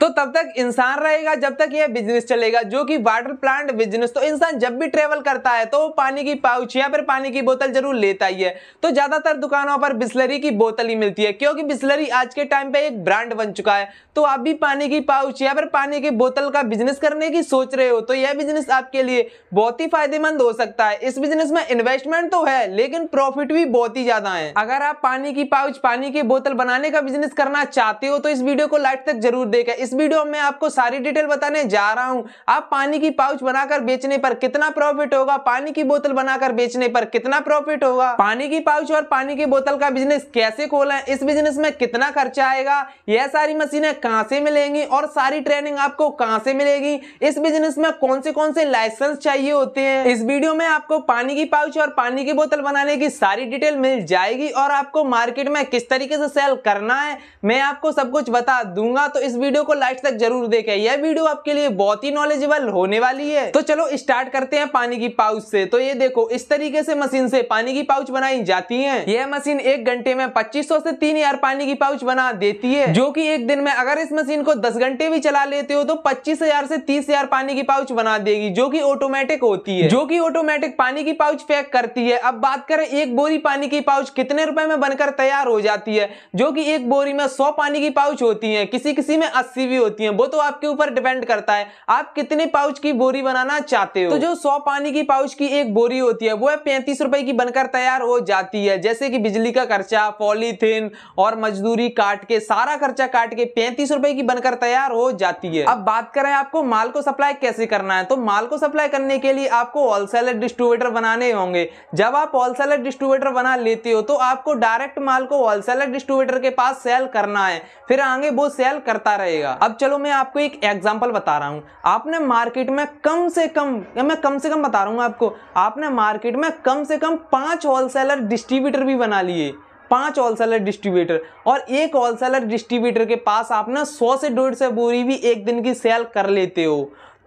तो तब तक इंसान रहेगा जब तक यह बिजनेस चलेगा जो कि वाटर प्लांट बिजनेस तो इंसान जब भी ट्रेवल करता है तो वो पानी की पाउच या फिर पानी की बोतल जरूर लेता ही है तो ज्यादातर दुकानों पर बिस्लरी की बोतल ही मिलती है क्योंकि बिस्लरी आज के टाइम पे एक ब्रांड बन चुका है तो आप भी पानी की पाउच या फिर पानी की बोतल का बिजनेस करने की सोच रहे हो तो यह बिजनेस आपके लिए बहुत ही फायदेमंद हो सकता है इस बिजनेस में इन्वेस्टमेंट तो है लेकिन प्रॉफिट भी बहुत ही ज्यादा है अगर आप पानी की पाउच पानी की बोतल बनाने का बिजनेस करना चाहते हो तो इस वीडियो को लाइट तक जरूर देखें इस वीडियो में आपको सारी डिटेल बताने जा रहा हूं आप पानी की पाउच बनाकर बेचने पर कितना प्रॉफिट होगा पानी की बोतल बनाकर बेचने पर कितना प्रॉफिट होगा पानी की पाउच और पानी की बोतल का बिजनेस कैसे खोलें इस बिजनेस में कितना खर्चा आएगा यह सारी मशीने कहां से मिलेंगी और सारी ट्रेनिंग आपको कहां से मिलेगी इस बिजनेस में कौन से कौन से लाइसेंस चाहिए होते हैं इस वीडियो में आपको पानी की पाउच और पानी की बोतल बनाने की सारी डिटेल मिल जाएगी और आपको मार्केट में किस तरीके से सेल करना है मैं आपको सब कुछ बता दूंगा तो इस वीडियो को लास्ट तक जरूर देखें यह वीडियो आपके लिए बहुत ही नॉलेजेबल होने वाली है तो चलो स्टार्ट करते हैं पानी की पाउच से तो ये देखो इस तरीके से मशीन से पानी की पाउच बनाई जाती है यह मशीन एक घंटे में पच्चीस से तीन पानी की पाउच बना देती है जो की एक दिन में अगर इस मशीन को दस घंटे भी चला लेते हो तो पच्चीस से तीस पानी की पाउच बना देगी जो की ऑटोमेटिक होती है जो की ऑटोमेटिक पानी की पाउच पैक करती है अब बात करें एक बोरी पानी की पाउच कितने रुपए में बनकर तैयार हो जाती है जो कि एक बोरी में 100 पानी की पाउच होती है किसी किसी में कैसी भी होती है वो तो आपके ऊपर डिपेंड करता है आप कितने पाउच की बोरी बनाना चाहते हो तो जो सौ पानी की पाउच की एक बोरी होती है वो पैंतीस रुपए की बनकर तैयार हो जाती है जैसे कि बिजली का खर्चा पॉलीथिन और मजदूरी काट के सारा खर्चा काट के पैंतीस रुपए की बनकर तैयार हो जाती है अब बात करें आपको माल को सप्लाई कैसे करना है तो माल को सप्लाई करने के लिए आपको होलसेलर डिस्ट्रीब्यूटर बनाने होंगे जब आप होलसेलर डिस्ट्रीब्यूटर बना लेते हो तो आपको डायरेक्ट माल को होलसेलर डिस्ट्रीब्यूटर के पास सेल करना है फिर आगे वो सेल करता रहेगा अब चलो मैं आपको एक एग्जाम्पल बता रहा हूँ आपने मार्केट में कम से कम या मैं कम से कम बता रहा हूँ आपको आपने मार्केट में कम से कम पाँच होलसेलर डिस्ट्रीब्यूटर भी बना लिए पांच होलसेलर डिस्ट्रीब्यूटर और एक होलसेलर डिस्ट्रीब्यूटर के पास आपने सौ से डेढ़ सौ बोरी भी एक दिन की सेल कर लेते हो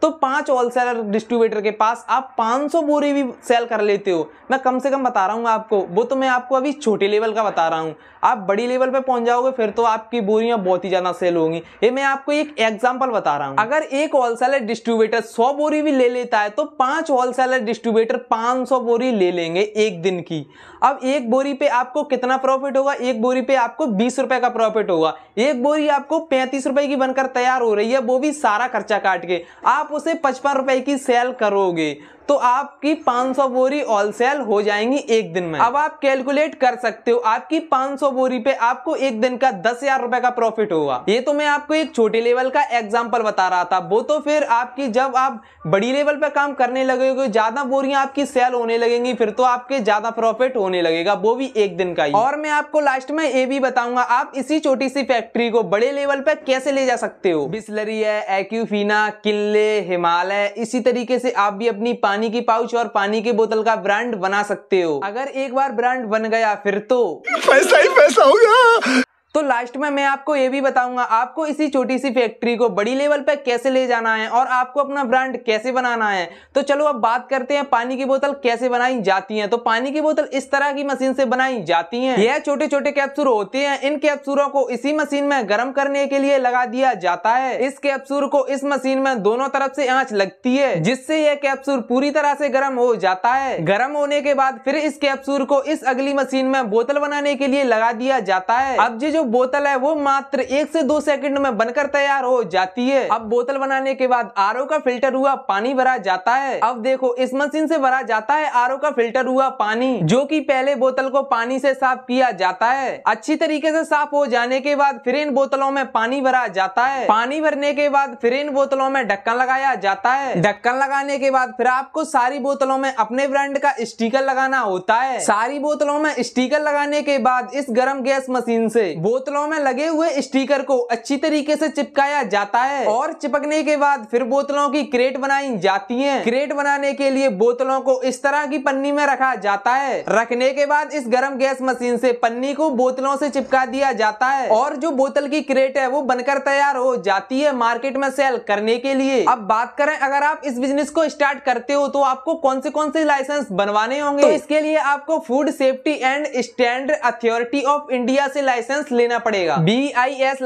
तो पांच होलसेलर डिस्ट्रीब्यूटर के पास आप 500 बोरी भी सेल कर लेते हो मैं कम से कम बता रहा हूँ आपको वो तो मैं आपको अभी छोटे लेवल का बता रहा हूँ आप बड़ी लेवल पर पहुंच जाओगे फिर तो आपकी बोरियाँ बहुत ही ज़्यादा सेल होंगी ये मैं आपको एक एग्जाम्पल बता रहा हूँ अगर एक होलसेलर डिस्ट्रीब्यूटर सौ बोरी भी ले लेता है तो पाँच होलसेलर डिस्ट्रीब्यूटर पाँच बोरी ले लेंगे एक दिन की अब एक बोरी पे आपको कितना प्रॉफिट होगा एक बोरी पे आपको बीस रुपए का प्रॉफिट होगा एक बोरी आपको पैंतीस रुपए की बनकर तैयार हो रही है वो भी सारा खर्चा काट के आप आप उसे पचपन रुपए की सेल करोगे तो आपकी 500 बोरी ऑल सेल हो जाएंगी एक दिन में अब आप कैलकुलेट कर सकते हो आपकी 500 बोरी पे आपको एक दिन का दस हजार रुपए का प्रॉफिट होगा ये तो मैं आपको एक छोटे लेवल का एग्जाम्पल बता रहा था वो तो फिर आपकी जब आप बड़ी लेवल पर काम करने लगे ज्यादा बोरियां आपकी सेल होने लगेंगी फिर तो आपके ज्यादा प्रॉफिट होने लगेगा वो भी एक दिन का ही और मैं आपको लास्ट में ये भी बताऊंगा आप इसी छोटी सी फैक्ट्री को बड़े लेवल पर कैसे ले जा सकते हो बिस्लरी है एक्यूफीना किले हिमालय इसी तरीके से आप भी अपनी पानी पानी की पाउच और पानी की बोतल का ब्रांड बना सकते हो अगर एक बार ब्रांड बन गया फिर तो पैसा ही पैसा होगा तो लास्ट में मैं आपको ये भी बताऊंगा आपको इसी छोटी सी फैक्ट्री को बड़ी लेवल पर कैसे ले जाना है और आपको अपना ब्रांड कैसे बनाना है तो चलो अब बात करते हैं पानी की बोतल कैसे बनाई जाती है तो पानी की बोतल इस तरह की मशीन से बनाई जाती है यह छोटे छोटे कैप्सूल होते हैं इन कैप्सूलों को इसी मशीन में गर्म करने के लिए लगा दिया जाता है इस कैप्सूल को इस मशीन में दोनों तरफ से आँच लगती है जिससे यह कैप्सूल पूरी तरह से गर्म हो जाता है गर्म होने के बाद फिर इस कैप्सूल को इस अगली मशीन में बोतल बनाने के लिए लगा दिया जाता है अब ये जो बोतल है वो मात्र एक से दो सेकंड में बनकर तैयार हो जाती है अब बोतल बनाने के बाद आर का फिल्टर हुआ पानी भरा जाता है अब देखो इस मशीन से भरा जाता है आर का फिल्टर हुआ पानी जो की पहले बोतल को पानी से साफ किया जाता है अच्छी तरीके से साफ हो जाने के बाद फिर इन बोतलों में पानी भरा जाता है पानी भरने के बाद फिर इन बोतलों में ढक्कन लगाया जाता है ढक्कन लगाने के बाद फिर आपको सारी बोतलों में अपने ब्रांड का स्टीकर लगाना होता है सारी बोतलों में स्टीकर लगाने के बाद इस गर्म गैस मशीन से बोतल बोतलों में लगे हुए स्टीकर को अच्छी तरीके से चिपकाया जाता है और चिपकने के बाद फिर बोतलों की क्रेट बनाई जाती है क्रेट बनाने के लिए बोतलों को इस तरह की पन्नी में रखा जाता है रखने के बाद इस गर्म गैस मशीन से पन्नी को बोतलों से चिपका दिया जाता है और जो बोतल की क्रेट है वो बनकर तैयार हो जाती है मार्केट में सेल करने के लिए अब बात करें अगर आप इस बिजनेस को स्टार्ट करते हो तो आपको कौन से कौन से लाइसेंस बनवाने होंगे तो इसके लिए आपको food safety and standards authority of India से लाइसेंस लेना पड़ेगा बी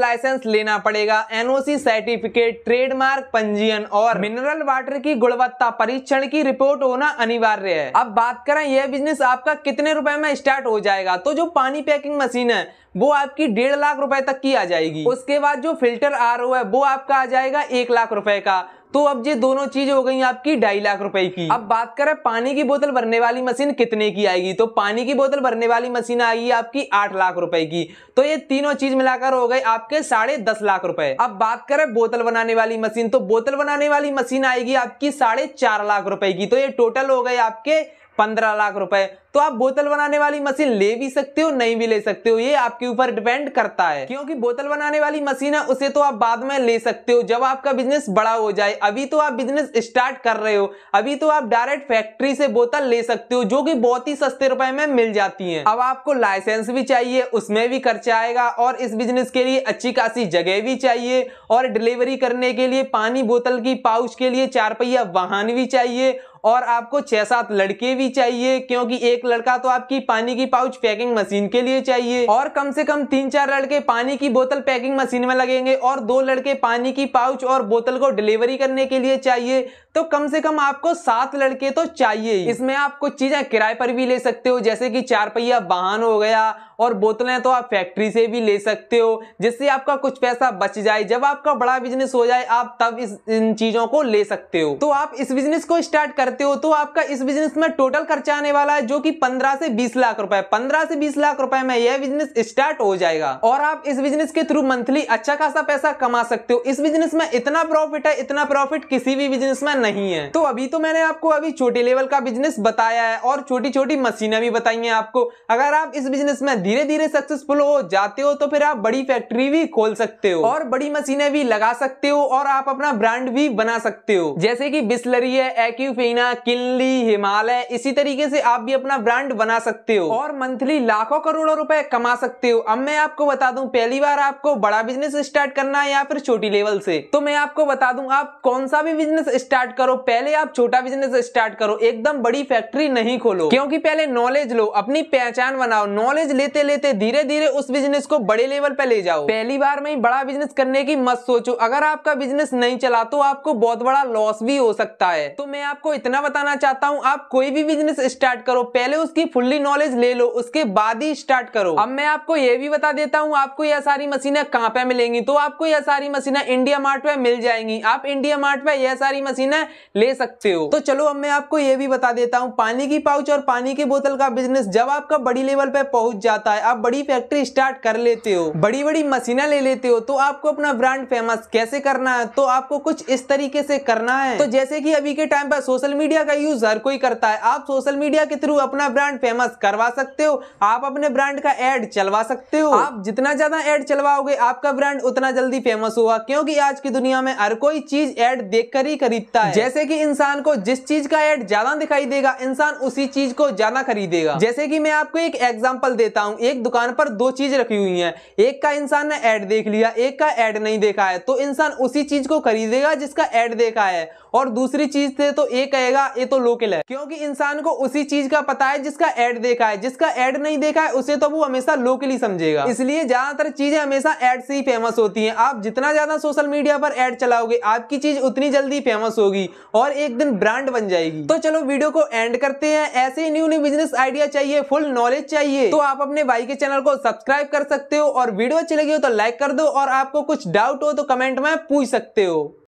लाइसेंस लेना पड़ेगा एनओसी सर्टिफिकेट ट्रेडमार्क पंजीयन और मिनरल वाटर की गुणवत्ता परीक्षण की रिपोर्ट होना अनिवार्य है अब बात करें यह बिजनेस आपका कितने रुपए में स्टार्ट हो जाएगा तो जो पानी पैकिंग मशीन है वो आपकी डेढ़ लाख रुपए तक की आ जाएगी उसके बाद जो फिल्टर आर है वो आपका आ जाएगा एक लाख रुपए का तो अब ये दोनों चीज हो गई आपकी ढाई लाख रुपए की अब बात करें पानी की बोतल भरने वाली मशीन कितने की आएगी तो पानी की बोतल भरने वाली मशीन आएगी आपकी आठ लाख रुपए की तो ये तीनों चीज मिलाकर हो गए आपके साढ़े दस लाख रुपए अब बात करें बोतल बनाने वाली मशीन तो बोतल बनाने वाली मशीन आएगी आपकी साढ़े चार लाख रुपए की तो ये टोटल हो गए आपके पंद्रह लाख रुपए तो आप बोतल बनाने वाली मशीन ले भी सकते हो नहीं भी ले सकते हो ये आपके ऊपर डिपेंड करता है क्योंकि बोतल बनाने वाली मशीन है उसे तो आप बाद में ले सकते हो जब आपका बिजनेस बड़ा हो जाए अभी तो आप बिजनेस स्टार्ट कर रहे हो अभी तो आप डायरेक्ट फैक्ट्री से बोतल ले सकते हो जो कि बहुत ही सस्ते रुपए में मिल जाती है अब आपको लाइसेंस भी चाहिए उसमें भी खर्चा आएगा और इस बिजनेस के लिए अच्छी खासी जगह भी चाहिए और डिलीवरी करने के लिए पानी बोतल की पाउच के लिए चार पहिया वाहन भी चाहिए और आपको छह सात लड़के भी चाहिए क्योंकि एक लड़का तो आपकी पानी की पाउच पैकिंग मशीन के लिए चाहिए और कम से कम तीन चार लड़के पानी की बोतल पैकिंग मशीन में लगेंगे और दो लड़के पानी की पाउच और बोतल को डिलीवरी करने के लिए चाहिए तो कम से कम आपको सात लड़के तो चाहिए इसमें आप कुछ चीजें किराए पर भी ले सकते हो जैसे कि चार पहिया वाहन हो गया और बोतलें तो आप फैक्ट्री से भी ले सकते हो जिससे आपका कुछ पैसा बच जाए जब आपका बड़ा बिजनेस हो जाए आप तब इस इन चीजों को ले सकते हो तो आप इस बिजनेस को स्टार्ट करते हो तो आपका इस बिजनेस में टोटल खर्चा आने वाला है जो कि पंद्रह से बीस लाख रुपए पंद्रह से बीस लाख रुपए में यह बिजनेस स्टार्ट हो जाएगा और आप इस बिजनेस के थ्रू मंथली अच्छा खासा पैसा कमा सकते हो इस बिजनेस में इतना प्रॉफिट है इतना प्रॉफिट किसी भी बिजनेस में नहीं है तो अभी तो मैंने आपको अभी छोटे लेवल का बिजनेस बताया है और छोटी छोटी मशीनें भी बताई हैं आपको अगर आप इस बिजनेस में धीरे धीरे सक्सेसफुल हो जाते हो तो फिर आप बड़ी फैक्ट्री भी खोल सकते हो और बड़ी मशीनें भी लगा सकते हो और आप अपना ब्रांड भी बना सकते हो जैसे कि बिस्लरी है एक्यूफेना किनली हिमालय इसी तरीके से आप भी अपना ब्रांड बना सकते हो और मंथली लाखों करोड़ों रुपए कमा सकते हो अब मैं आपको बता दूं पहली बार आपको बड़ा बिजनेस स्टार्ट करना है या फिर छोटी लेवल से तो मैं आपको बता दूं आप कौन सा भी बिजनेस स्टार्ट करो पहले आप छोटा बिजनेस स्टार्ट करो एकदम बड़ी फैक्ट्री नहीं खोलो क्योंकि पहले नॉलेज लो अपनी पहचान बनाओ नॉलेज लेते लेते लेते धीरे धीरे उस बिजनेस को बड़े लेवल पे ले जाओ पहली बार में ही बड़ा बिजनेस करने की मत सोचो अगर आपका बिजनेस नहीं चला तो आपको बहुत बड़ा लॉस भी हो सकता है तो मैं आपको इतना बताना चाहता हूँ आप कोई भी बिजनेस स्टार्ट करो पहले उसकी फुल्ली नॉलेज ले लो उसके बाद ही स्टार्ट करो अब मैं आपको ये भी बता देता हूँ आपको यह सारी मशीनें कहाँ पे मिलेंगी तो आपको यह सारी मशीनें इंडिया मार्ट पे मिल जाएंगी आप इंडिया मार्ट पे यह सारी मशीनें ले सकते हो तो चलो अब मैं आपको ये भी बता देता हूँ पानी की पाउच और पानी की बोतल का बिजनेस जब आपका बड़ी लेवल पे पहुंच जाता जाता है आप बड़ी फैक्ट्री स्टार्ट कर लेते हो बड़ी बड़ी मशीनें ले लेते हो तो आपको अपना ब्रांड फेमस कैसे करना है तो आपको कुछ इस तरीके से करना है तो जैसे कि अभी के टाइम पर सोशल मीडिया का यूज हर कोई करता है आप सोशल मीडिया के थ्रू अपना ब्रांड फेमस करवा सकते हो आप अपने ब्रांड का एड चलवा सकते हो आप जितना ज्यादा एड चलवाओगे आपका ब्रांड उतना जल्दी फेमस होगा क्योंकि आज की दुनिया में हर कोई चीज एड देख ही खरीदता है जैसे की इंसान को जिस चीज का एड ज्यादा दिखाई देगा इंसान उसी चीज को ज्यादा खरीदेगा जैसे कि मैं आपको एक एग्जाम्पल देता हूँ हूं एक दुकान पर दो चीज रखी हुई है एक का इंसान ने ऐड देख लिया एक का ऐड नहीं देखा है तो इंसान उसी चीज को खरीदेगा जिसका ऐड देखा है और दूसरी चीज थे तो ये कहेगा ये तो लोकल है क्योंकि इंसान को उसी चीज का पता है जिसका ऐड देखा है जिसका ऐड नहीं देखा है उसे तो वो हमेशा लोकली समझेगा इसलिए ज्यादातर चीजें हमेशा ऐड से ही फेमस होती हैं आप जितना ज्यादा सोशल मीडिया पर ऐड चलाओगे आपकी चीज उतनी जल्दी फेमस होगी और एक दिन ब्रांड बन जाएगी तो चलो वीडियो को एंड करते हैं ऐसे ही न्यू न्यू बिजनेस आइडिया चाहिए फुल नॉलेज चाहिए तो आप अपने अपने भाई के चैनल को सब्सक्राइब कर सकते हो और वीडियो अच्छी लगी हो तो लाइक कर दो और आपको कुछ डाउट हो तो कमेंट में पूछ सकते हो